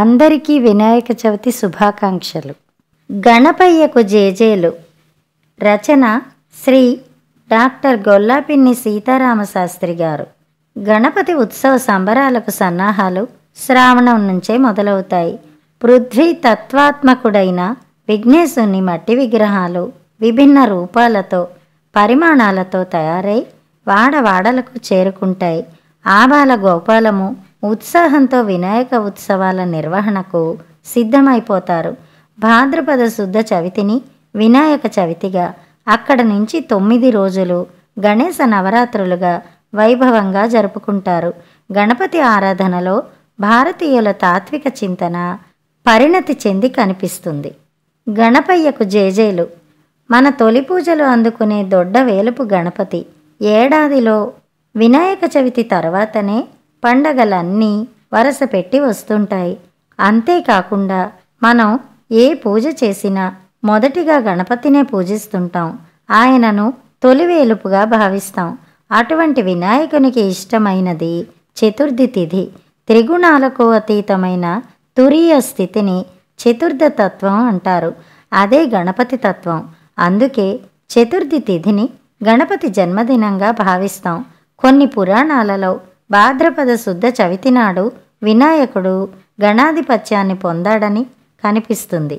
అందరికీ వినాయక చవితి శుభాకాంక్షలు గణపయ్యకు జేజేలు రచన శ్రీ డాక్టర్ గొల్లాపిన్ని సీతారామశాస్త్రి గారు గణపతి ఉత్సవ సంబరాలకు సన్నాహాలు శ్రావణం నుంచే మొదలవుతాయి పృథ్వీ తత్వాత్మకుడైన విఘ్నేశుని మట్టి విగ్రహాలు విభిన్న రూపాలతో పరిమాణాలతో తయారై వాడవాడలకు చేరుకుంటాయి ఆబాల గోపాలము ఉత్సాహంతో వినాయక ఉత్సవాల నిర్వహణకు సిద్ధమైపోతారు భాద్రపద శుద్ధ చవితిని వినాయక చవితిగా అక్కడ నుంచి తొమ్మిది రోజులు గణేశ నవరాత్రులుగా వైభవంగా జరుపుకుంటారు గణపతి ఆరాధనలో భారతీయుల తాత్విక చింతన పరిణతి చెంది కనిపిస్తుంది గణపయ్యకు జేజేలు మన తొలి పూజలు అందుకునే దొడ్డ వేలుపు గణపతి ఏడాదిలో వినాయక చవితి తర్వాతనే పండగలన్నీ వరస పెట్టి వస్తుంటాయి అంతేకాకుండా మనం ఏ పూజ చేసినా మొదటిగా గణపతినే పూజిస్తుంటాం ఆయనను తొలివేలుపుగా భావిస్తాం అటువంటి వినాయకునికి ఇష్టమైనది చతుర్థి తిథి త్రిగుణాలకు అతీతమైన తురియ స్థితిని చతుర్థ తత్వం అంటారు అదే గణపతి తత్వం అందుకే చతుర్థి తిథిని గణపతి జన్మదినంగా భావిస్తాం కొన్ని పురాణాలలో భాద్రపద శుద్ధ చవితి నాడు వినాయకుడు గణాధిపత్యాన్ని పొందాడని కనిపిస్తుంది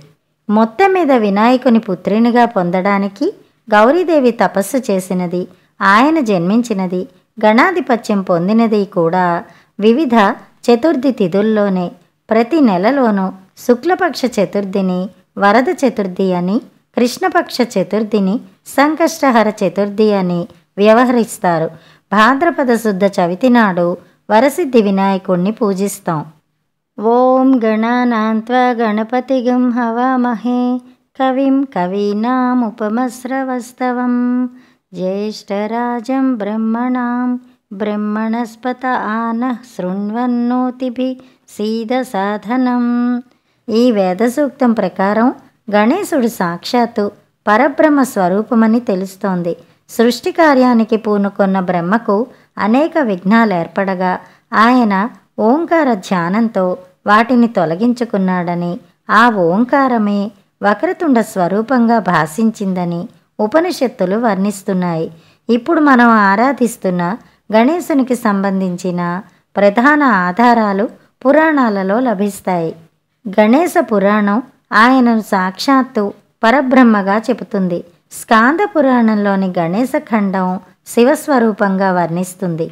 మొత్తం మీద వినాయకుని పుత్రినిగా పొందడానికి గౌరీదేవి తపస్సు చేసినది ఆయన జన్మించినది గణాధిపత్యం పొందినది కూడా వివిధ చతుర్థి తిథుల్లోనే ప్రతి నెలలోనూ శుక్లపక్ష చతుర్థిని వరద చతుర్థి అని కృష్ణపక్ష చతుర్థిని సంకష్టహర చతుర్థి అని వ్యవహరిస్తారు భాద్రపద శుద్ధ చవితి నాడు వరసిద్ధి వినాయకుణ్ణి పూజిస్తాం ఓం గణానాంత్వ గణపతిగం హవామహే కవిం కవీనాముపమస్రవస్తవం జ్యేష్ఠరాజం బ్రహ్మణాం బ్రహ్మణస్పత ఆనః శృణ్వన్నోతిభి సాధనం ఈ వేదసూక్తం ప్రకారం గణేశుడు సాక్షాత్తు పరబ్రహ్మ స్వరూపమని తెలుస్తోంది సృష్టి కార్యానికి పూనుకొన్న బ్రహ్మకు అనేక విఘ్నాలు ఏర్పడగా ఆయన ఓంకార ధ్యానంతో వాటిని తొలగించుకున్నాడని ఆ ఓంకారమే వక్రతుండ స్వరూపంగా భాషించిందని ఉపనిషత్తులు వర్ణిస్తున్నాయి ఇప్పుడు మనం ఆరాధిస్తున్న గణేశునికి సంబంధించిన ప్రధాన ఆధారాలు పురాణాలలో లభిస్తాయి గణేశ పురాణం ఆయనను సాక్షాత్తు పరబ్రహ్మగా చెబుతుంది స్కాంద పురాణంలోని గణేశ ఖండం శివస్వరూపంగా వర్ణిస్తుంది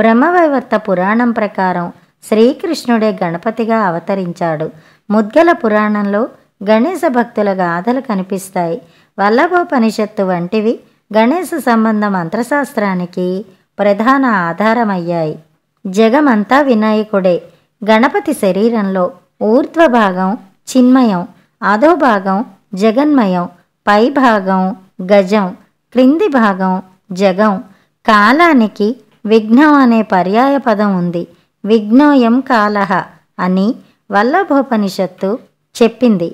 బ్రహ్మవైవర్త పురాణం ప్రకారం శ్రీకృష్ణుడే గణపతిగా అవతరించాడు ముద్గల పురాణంలో గణేశ భక్తుల గాథలు కనిపిస్తాయి వల్లభోపనిషత్తు వంటివి గణేశ సంబంధ మంత్రశాస్త్రానికి ప్రధాన ఆధారమయ్యాయి జగమంతా వినాయకుడే గణపతి శరీరంలో ఊర్ధ్వభాగం చిన్మయం అధోభాగం జగన్మయం పైభాగం గజం క్రింది భాగం జగం కాలానికి విఘ్నం అనే పర్యాయ పదం ఉంది విఘ్నోయం కాలహ అని వల్లభోపనిషత్తు చెప్పింది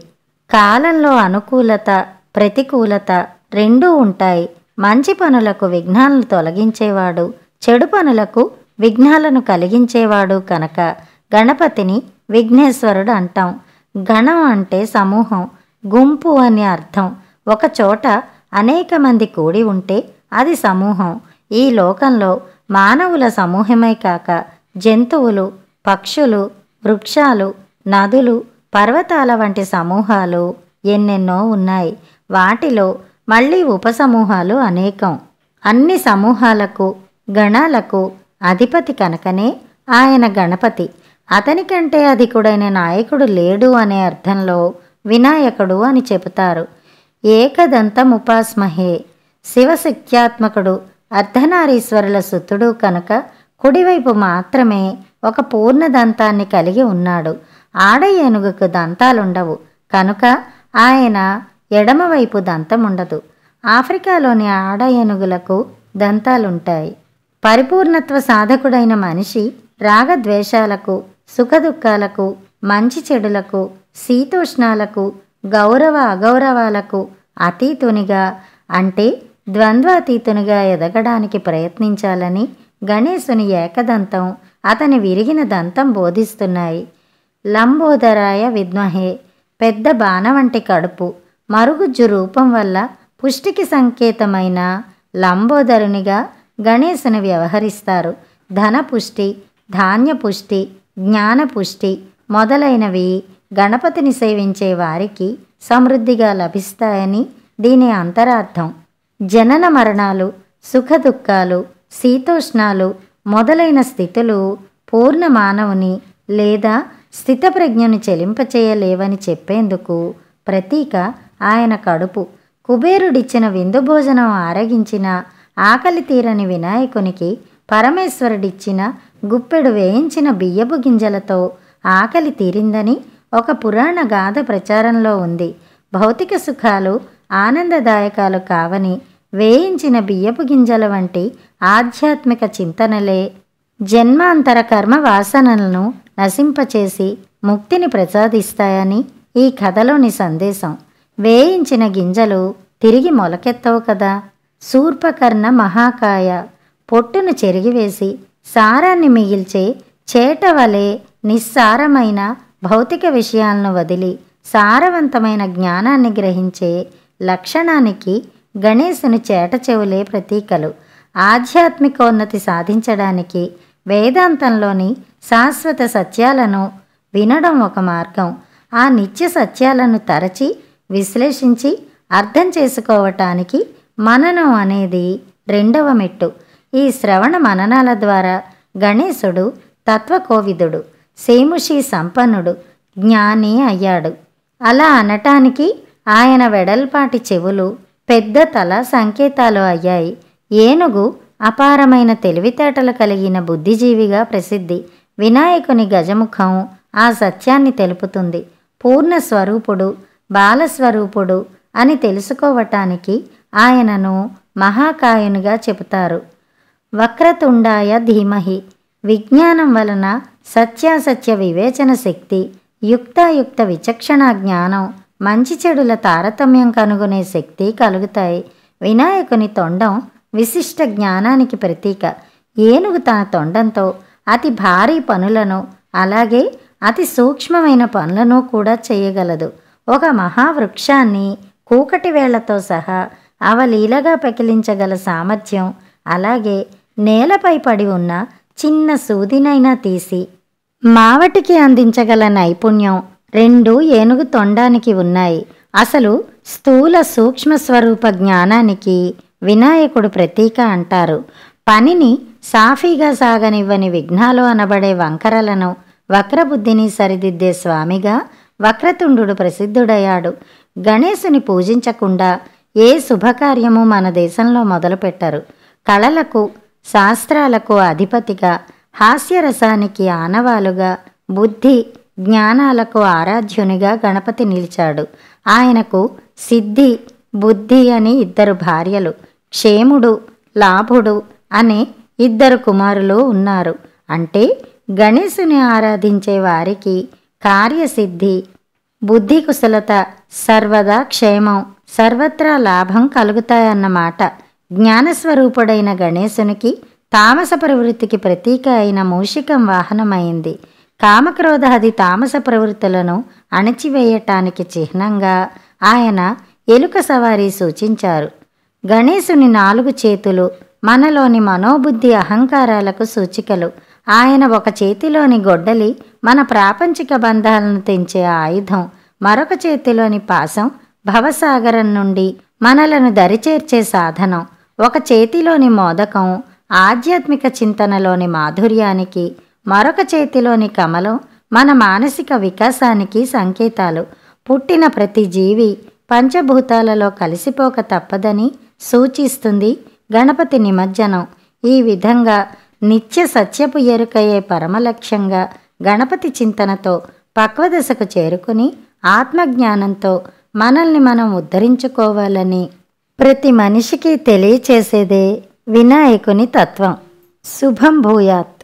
కాలంలో అనుకూలత ప్రతికూలత రెండూ ఉంటాయి మంచి పనులకు విఘ్నాలను తొలగించేవాడు చెడు పనులకు విఘ్నాలను కలిగించేవాడు కనుక గణపతిని విఘ్నేశ్వరుడు అంటాం గణం అంటే సమూహం గుంపు అని అర్థం ఒక చోట అనేక మంది కూడి ఉంటే అది సమూహం ఈ లోకంలో మానవుల సమూహమే కాక జంతువులు పక్షులు వృక్షాలు నదులు పర్వతాల వంటి సమూహాలు ఎన్నెన్నో ఉన్నాయి వాటిలో మళ్ళీ ఉపసమూహాలు అనేకం అన్ని సమూహాలకు గణాలకు అధిపతి కనుకనే ఆయన గణపతి అతనికంటే అధికుడైన నాయకుడు లేడు అనే అర్థంలో వినాయకుడు అని చెబుతారు ఏకదంతముపాస్మహే శివశక్త్యాత్మకుడు అర్ధనారీశ్వరుల సుతుడు కనుక కుడివైపు మాత్రమే ఒక పూర్ణ దంతాన్ని కలిగి ఉన్నాడు ఆడ ఏనుగుకు దంతాలుండవు కనుక ఆయన ఎడమవైపు దంతముండదు ఆఫ్రికాలోని ఆడ ఏనుగులకు దంతాలుంటాయి పరిపూర్ణత్వ సాధకుడైన మనిషి రాగద్వేషాలకు సుఖదుఖాలకు మంచి చెడులకు శీతోష్ణాలకు గౌరవ అగౌరవాలకు అతీతునిగా అంటే ద్వంద్వాతీతునిగా ఎదగడానికి ప్రయత్నించాలని గణేశుని ఏకదంతం అతని విరిగిన దంతం బోధిస్తున్నాయి లంబోదరాయ విద్మహే పెద్ద బాణవంటి కడుపు మరుగుజ్జు రూపం వల్ల పుష్టికి సంకేతమైన లంబోదరునిగా గణేశుని వ్యవహరిస్తారు ధనపుష్టి ధాన్యపుష్టి జ్ఞానపుష్టి మొదలైనవి గణపతిని సేవించే వారికి సమృద్ధిగా లభిస్తాయని దీని అంతరార్థం జనన మరణాలు సుఖదుఖాలు శీతోష్ణాలు మొదలైన స్థితులు పూర్ణ మానవుని లేదా స్థితప్రజ్ఞను చెలింపచేయలేవని చెప్పేందుకు ప్రతీక ఆయన కడుపు కుబేరుడిచ్చిన విందు భోజనం ఆరగించిన ఆకలి తీరని వినాయకునికి పరమేశ్వరుడిచ్చిన గుప్పెడు వేయించిన బియ్యపు గింజలతో ఆకలి తీరిందని ఒక పురాణ గాథ ప్రచారంలో ఉంది భౌతిక సుఖాలు ఆనందదాయకాలు కావని వేయించిన బియ్యపు గింజల వంటి ఆధ్యాత్మిక చింతనలే జన్మాంతర కర్మ వాసనలను నశింపచేసి ముక్తిని ప్రసాదిస్తాయని ఈ కథలోని సందేశం వేయించిన గింజలు తిరిగి మొలకెత్తవు కదా శూర్పకర్ణ మహాకాయ పొట్టును చెరిగివేసి సారాన్ని మిగిల్చే చేటవలే నిస్సారమైన భౌతిక విషయాలను వదిలి సారవంతమైన జ్ఞానాన్ని గ్రహించే లక్షణానికి గణేశుని చేట చెవులే ప్రతీకలు ఆధ్యాత్మికోన్నతి సాధించడానికి వేదాంతంలోని శాశ్వత సత్యాలను వినడం ఒక మార్గం ఆ నిత్య సత్యాలను తరచి విశ్లేషించి అర్థం చేసుకోవటానికి మననం అనేది రెండవ మెట్టు ఈ శ్రవణ మననాల ద్వారా గణేశుడు తత్వకోవిదుడు సేముషి సంపన్నుడు జ్ఞాని అయ్యాడు అలా అనటానికి ఆయన వెడల్పాటి చెవులు పెద్ద తల సంకేతాలు అయ్యాయి ఏనుగు అపారమైన తెలివితేటలు కలిగిన బుద్ధిజీవిగా ప్రసిద్ధి వినాయకుని గజముఖం ఆ సత్యాన్ని తెలుపుతుంది పూర్ణ స్వరూపుడు బాలస్వరూపుడు అని తెలుసుకోవటానికి ఆయనను మహాకాయునిగా చెబుతారు వక్రతుండాయ ధీమహి విజ్ఞానం వలన సత్యాసత్య వివేచన శక్తి యుక్తాయుక్త విచక్షణ జ్ఞానం మంచి చెడుల తారతమ్యం కనుగొనే శక్తి కలుగుతాయి వినాయకుని తొండం విశిష్ట జ్ఞానానికి ప్రతీక ఏనుగు తన తొండంతో అతి భారీ పనులను అలాగే అతి సూక్ష్మమైన పనులను కూడా చేయగలదు ఒక మహావృక్షాన్ని కూకటి వేళ్లతో సహా అవలీలగా పెకిలించగల సామర్థ్యం అలాగే నేలపై పడి ఉన్న చిన్న సూదినైనా తీసి మావటికి అందించగల నైపుణ్యం రెండు ఏనుగు తొండానికి ఉన్నాయి అసలు స్థూల సూక్ష్మ స్వరూప జ్ఞానానికి వినాయకుడు ప్రతీక అంటారు పనిని సాఫీగా సాగనివ్వని విఘ్నాలు అనబడే వంకరలను వక్రబుద్ధిని సరిదిద్దే స్వామిగా వక్రతుండు ప్రసిద్ధుడయ్యాడు గణేశుని పూజించకుండా ఏ శుభకార్యము మన దేశంలో మొదలుపెట్టరు కళలకు శాస్త్రాలకు అధిపతిగా హాస్యరసానికి ఆనవాలుగా బుద్ధి జ్ఞానాలకు ఆరాధ్యునిగా గణపతి నిలిచాడు ఆయనకు సిద్ధి బుద్ధి అని ఇద్దరు భార్యలు క్షేముడు లాభుడు అనే ఇద్దరు కుమారులు ఉన్నారు అంటే గణేశుని ఆరాధించే వారికి కార్యసిద్ధి బుద్ధి కుశలత సర్వదా క్షేమం సర్వత్రా లాభం కలుగుతాయన్నమాట జ్ఞానస్వరూపుడైన గణేశునికి తామస ప్రవృత్తికి ప్రతీక అయిన మూషికం వాహనమైంది కామక్రోధాది తామస ప్రవృత్తులను అణచివేయటానికి చిహ్నంగా ఆయన ఎలుక సవారీ సూచించారు గణేశుని నాలుగు చేతులు మనలోని మనోబుద్ధి అహంకారాలకు సూచికలు ఆయన ఒక చేతిలోని గొడ్డలి మన ప్రాపంచిక బంధాలను తెంచే ఆయుధం మరొక చేతిలోని పాసం భవసాగరం నుండి మనలను దరిచేర్చే సాధనం ఒక చేతిలోని మోదకం ఆధ్యాత్మిక చింతనలోని మాధుర్యానికి మరొక చేతిలోని కమలం మన మానసిక వికాసానికి సంకేతాలు పుట్టిన ప్రతి జీవి పంచభూతాలలో కలిసిపోక తప్పదని సూచిస్తుంది గణపతి నిమజ్జనం ఈ విధంగా నిత్య సత్యపు ఎరుకయ్యే పరమలక్ష్యంగా గణపతి చింతనతో పక్వదశకు చేరుకుని ఆత్మజ్ఞానంతో మనల్ని మనం ఉద్ధరించుకోవాలని ప్రతి మనిషికి తెలియచేసేదే వినాయకుని తత్వం శుభం భూయాత్